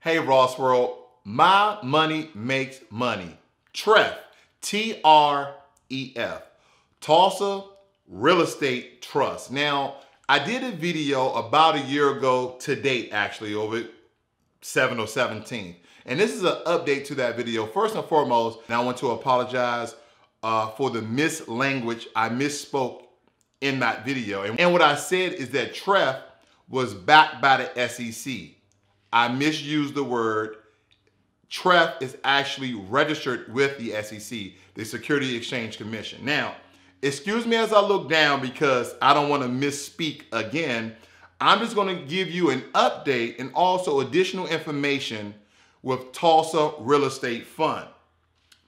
Hey, Ross World, my money makes money. Treff, T R E F, Tulsa Real Estate Trust. Now, I did a video about a year ago to date, actually, over 7 or 17. And this is an update to that video. First and foremost, and I want to apologize uh, for the mislanguage. I misspoke in that video. And, and what I said is that Treff was backed by the SEC. I misused the word. TREF is actually registered with the SEC, the Security Exchange Commission. Now, excuse me as I look down because I don't want to misspeak again. I'm just going to give you an update and also additional information with Tulsa Real Estate Fund.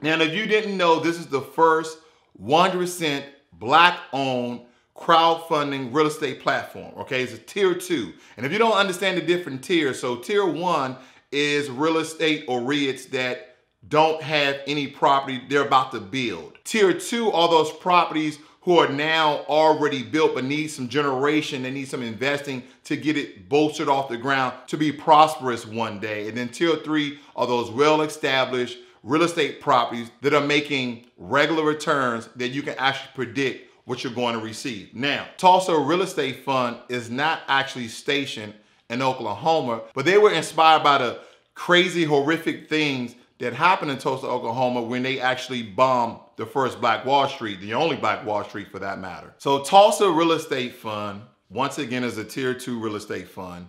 Now, if you didn't know, this is the first 100% black owned crowdfunding real estate platform. Okay, it's a tier two. And if you don't understand the different tiers, so tier one is real estate or REITs that don't have any property they're about to build. Tier two are those properties who are now already built but need some generation, they need some investing to get it bolstered off the ground to be prosperous one day. And then tier three are those well established real estate properties that are making regular returns that you can actually predict what you're going to receive. Now, Tulsa Real Estate Fund is not actually stationed in Oklahoma, but they were inspired by the crazy, horrific things that happened in Tulsa, Oklahoma when they actually bombed the first Black Wall Street, the only Black Wall Street for that matter. So Tulsa Real Estate Fund, once again, is a tier two real estate fund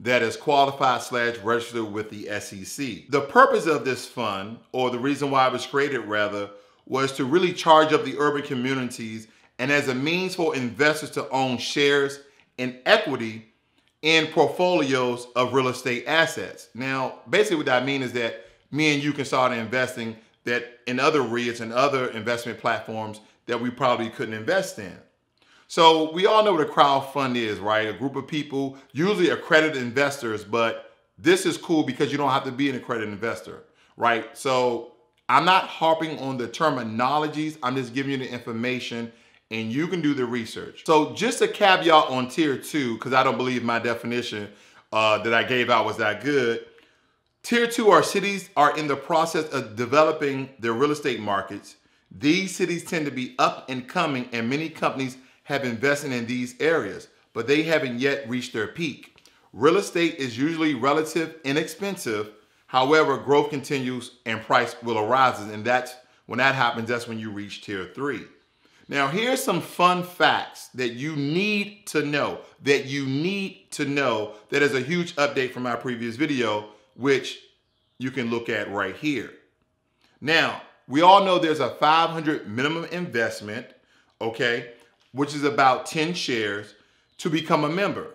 that is qualified slash registered with the SEC. The purpose of this fund, or the reason why it was created rather, was to really charge up the urban communities and as a means for investors to own shares in equity in portfolios of real estate assets. Now, basically what that means is that me and you can start investing that in other REITs and other investment platforms that we probably couldn't invest in. So we all know what a crowdfund is, right? A group of people, usually accredited investors, but this is cool because you don't have to be an accredited investor, right? So I'm not harping on the terminologies. I'm just giving you the information and you can do the research. So just a caveat on tier two, because I don't believe my definition uh, that I gave out was that good. Tier two are cities are in the process of developing their real estate markets. These cities tend to be up and coming and many companies have invested in these areas, but they haven't yet reached their peak. Real estate is usually relative inexpensive. However, growth continues and price will arise. And that's when that happens, that's when you reach tier three. Now, here's some fun facts that you need to know, that you need to know, that is a huge update from our previous video, which you can look at right here. Now, we all know there's a 500 minimum investment, okay, which is about 10 shares to become a member.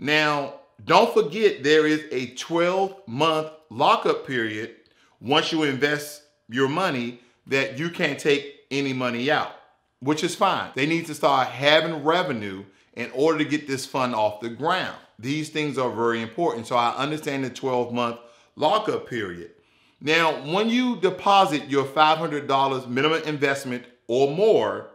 Now, don't forget there is a 12 month lockup period once you invest your money that you can't take any money out which is fine. They need to start having revenue in order to get this fund off the ground. These things are very important. So I understand the 12 month lockup period. Now, when you deposit your $500 minimum investment or more,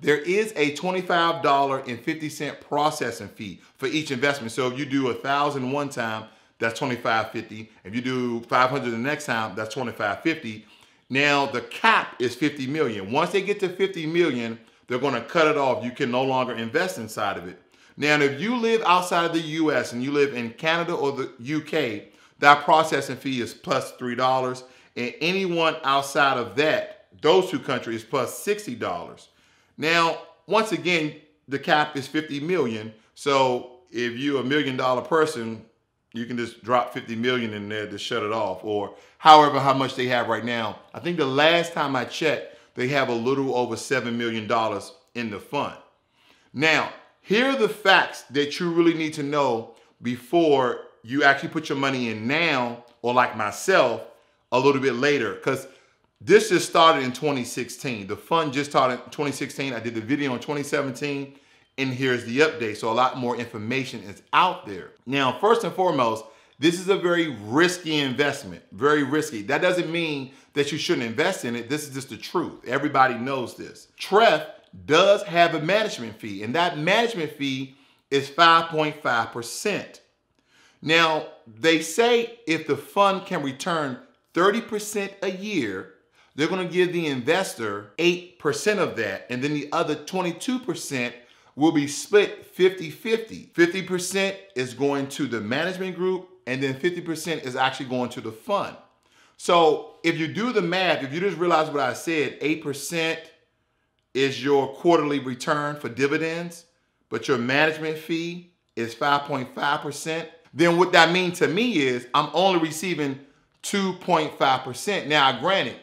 there is a $25.50 processing fee for each investment. So if you do a thousand one time, that's $25.50. If you do 500 the next time, that's $25.50. Now the cap is 50 million. Once they get to 50 million, they're gonna cut it off. You can no longer invest inside of it. Now, if you live outside of the US and you live in Canada or the UK, that processing fee is plus $3. And anyone outside of that, those two countries, plus $60. Now, once again, the cap is 50 million. So if you're a million dollar person, you can just drop 50 million in there to shut it off or however how much they have right now i think the last time i checked they have a little over 7 million dollars in the fund now here are the facts that you really need to know before you actually put your money in now or like myself a little bit later because this just started in 2016 the fund just started in 2016 i did the video in 2017 and here's the update. So a lot more information is out there. Now, first and foremost, this is a very risky investment, very risky. That doesn't mean that you shouldn't invest in it. This is just the truth. Everybody knows this. Treff does have a management fee, and that management fee is 5.5%. Now, they say if the fund can return 30% a year, they're gonna give the investor 8% of that, and then the other 22% will be split 50-50. 50% is going to the management group and then 50% is actually going to the fund. So if you do the math, if you just realize what I said, 8% is your quarterly return for dividends, but your management fee is 5.5%, then what that means to me is I'm only receiving 2.5%. Now, granted,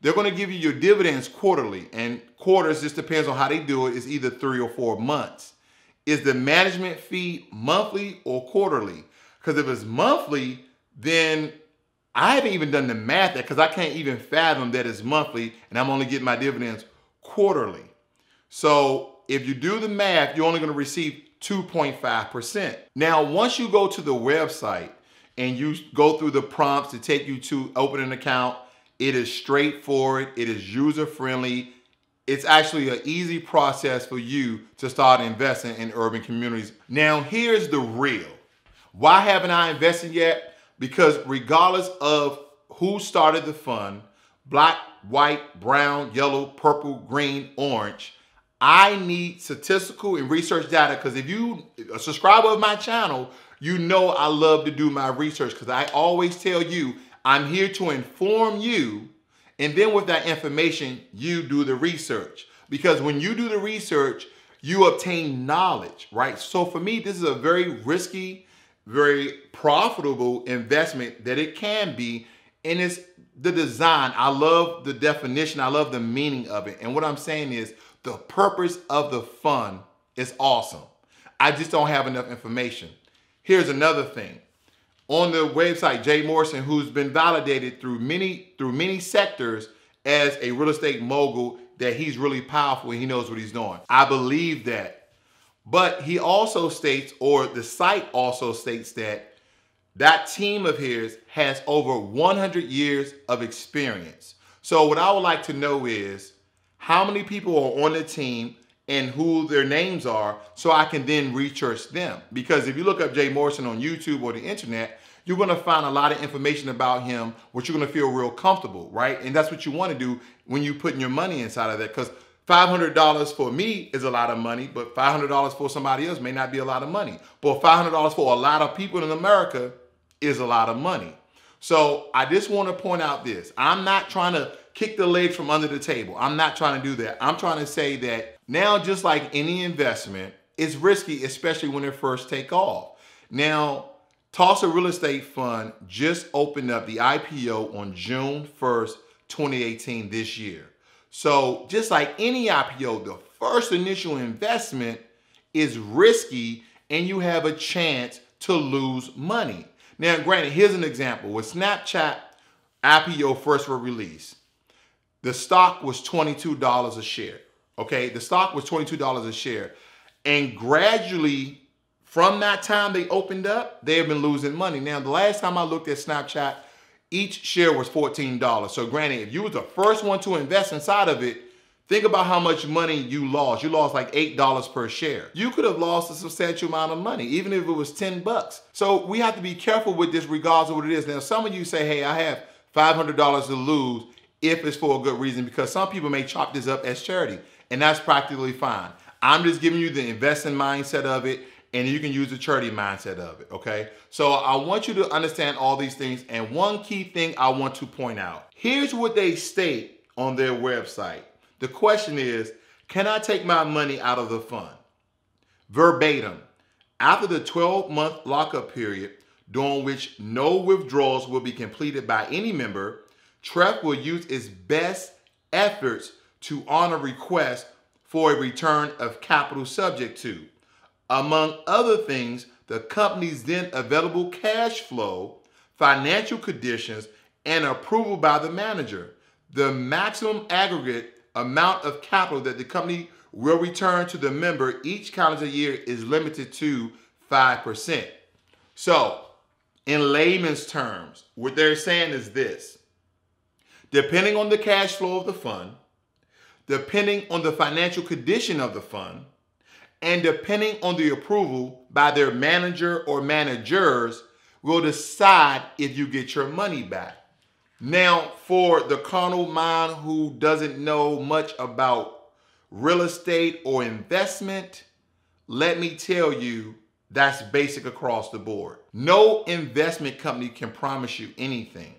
they're going to give you your dividends quarterly, and quarters just depends on how they do it. It's either three or four months. Is the management fee monthly or quarterly? Because if it's monthly, then I haven't even done the math because I can't even fathom that it's monthly and I'm only getting my dividends quarterly. So if you do the math, you're only going to receive 2.5%. Now, once you go to the website and you go through the prompts to take you to open an account, it is straightforward. It is user-friendly. It's actually an easy process for you to start investing in urban communities. Now, here's the real. Why haven't I invested yet? Because regardless of who started the fund, black, white, brown, yellow, purple, green, orange, I need statistical and research data because if you a subscriber of my channel, you know I love to do my research because I always tell you I'm here to inform you. And then with that information, you do the research. Because when you do the research, you obtain knowledge, right? So for me, this is a very risky, very profitable investment that it can be. And it's the design. I love the definition. I love the meaning of it. And what I'm saying is the purpose of the fund is awesome. I just don't have enough information. Here's another thing on the website, Jay Morrison, who's been validated through many through many sectors as a real estate mogul, that he's really powerful and he knows what he's doing. I believe that. But he also states, or the site also states that that team of his has over 100 years of experience. So what I would like to know is how many people are on the team, and who their names are so I can then research them. Because if you look up Jay Morrison on YouTube or the internet, you're gonna find a lot of information about him, which you're gonna feel real comfortable, right? And that's what you wanna do when you're putting your money inside of that. Because $500 for me is a lot of money, but $500 for somebody else may not be a lot of money. But $500 for a lot of people in America is a lot of money. So I just want to point out this. I'm not trying to kick the legs from under the table. I'm not trying to do that. I'm trying to say that now, just like any investment, it's risky, especially when it first take off. Now, Tulsa Real Estate Fund just opened up the IPO on June 1st, 2018 this year. So just like any IPO, the first initial investment is risky and you have a chance to lose money. Now, granted, here's an example. With Snapchat IPO first were released, the stock was $22 a share. Okay, the stock was $22 a share. And gradually, from that time they opened up, they have been losing money. Now, the last time I looked at Snapchat, each share was $14. So granted, if you was the first one to invest inside of it, Think about how much money you lost. You lost like $8 per share. You could have lost a substantial amount of money, even if it was 10 bucks. So we have to be careful with this regardless of what it is. Now, some of you say, hey, I have $500 to lose if it's for a good reason, because some people may chop this up as charity, and that's practically fine. I'm just giving you the investing mindset of it, and you can use the charity mindset of it, okay? So I want you to understand all these things, and one key thing I want to point out. Here's what they state on their website. The question is, can I take my money out of the fund? Verbatim, after the 12-month lockup period, during which no withdrawals will be completed by any member, TREF will use its best efforts to honor requests for a return of capital subject to, among other things, the company's then available cash flow, financial conditions, and approval by the manager. The maximum aggregate amount of capital that the company will return to the member each calendar year is limited to 5%. So, in layman's terms, what they're saying is this depending on the cash flow of the fund, depending on the financial condition of the fund, and depending on the approval by their manager or managers, will decide if you get your money back. Now, for the carnal mind who doesn't know much about real estate or investment, let me tell you, that's basic across the board. No investment company can promise you anything.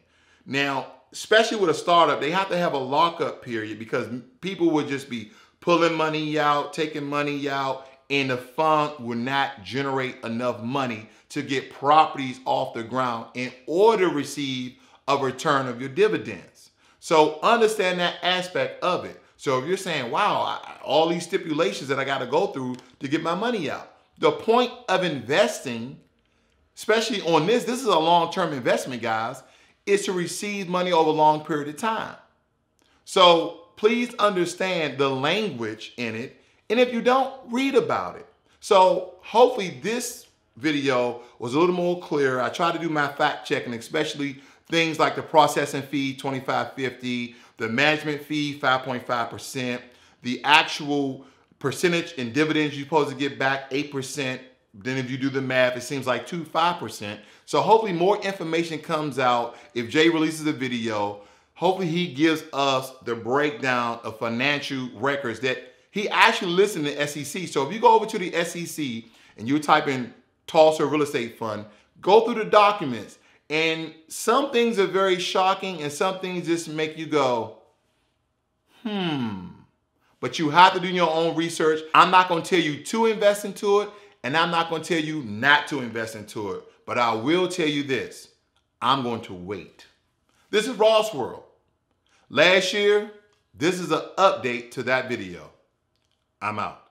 Now, especially with a startup, they have to have a lockup period because people would just be pulling money out, taking money out, and the fund will not generate enough money to get properties off the ground in order to receive a return of your dividends. So understand that aspect of it. So if you're saying, wow, I, all these stipulations that I got to go through to get my money out. The point of investing, especially on this, this is a long-term investment, guys, is to receive money over a long period of time. So please understand the language in it. And if you don't, read about it. So hopefully this video was a little more clear. I tried to do my fact checking, especially Things like the processing fee, 25.50, the management fee, 5.5%, the actual percentage in dividends you're supposed to get back, 8%. Then if you do the math, it seems like two, 5%. So hopefully more information comes out if Jay releases a video. Hopefully he gives us the breakdown of financial records that he actually listened to SEC. So if you go over to the SEC and you type in Tulsa Real Estate Fund, go through the documents. And some things are very shocking and some things just make you go, hmm. But you have to do your own research. I'm not gonna tell you to invest into it and I'm not gonna tell you not to invest into it. But I will tell you this, I'm going to wait. This is Ross World. Last year, this is an update to that video. I'm out.